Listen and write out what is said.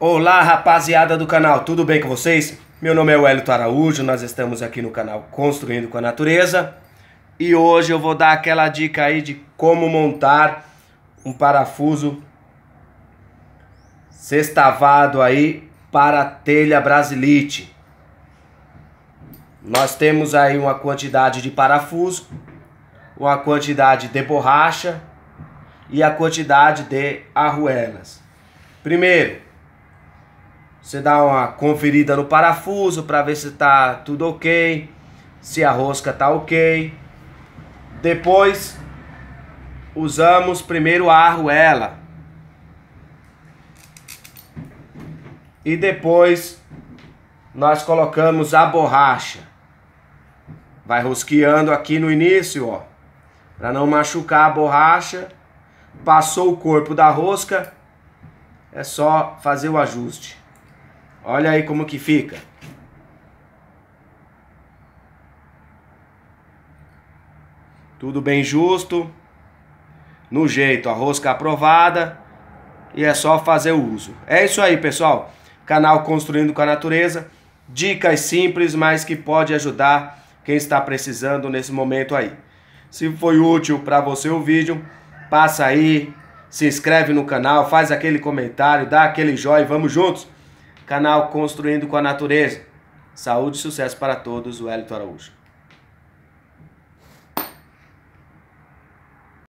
Olá rapaziada do canal, tudo bem com vocês? Meu nome é Wellington Araújo, nós estamos aqui no canal Construindo com a Natureza e hoje eu vou dar aquela dica aí de como montar um parafuso sextavado aí para telha brasilite. Nós temos aí uma quantidade de parafuso, uma quantidade de borracha e a quantidade de arruelas. Primeiro, você dá uma conferida no parafuso para ver se está tudo ok, se a rosca está ok. Depois usamos primeiro a arruela. E depois nós colocamos a borracha. Vai rosqueando aqui no início, ó, para não machucar a borracha. Passou o corpo da rosca, é só fazer o ajuste. Olha aí como que fica. Tudo bem justo. No jeito, a rosca aprovada. E é só fazer o uso. É isso aí, pessoal. Canal Construindo com a Natureza. Dicas simples, mas que pode ajudar quem está precisando nesse momento aí. Se foi útil para você o vídeo, passa aí, se inscreve no canal, faz aquele comentário, dá aquele joinha, vamos juntos canal Construindo com a Natureza. Saúde e sucesso para todos, Wellington Araújo.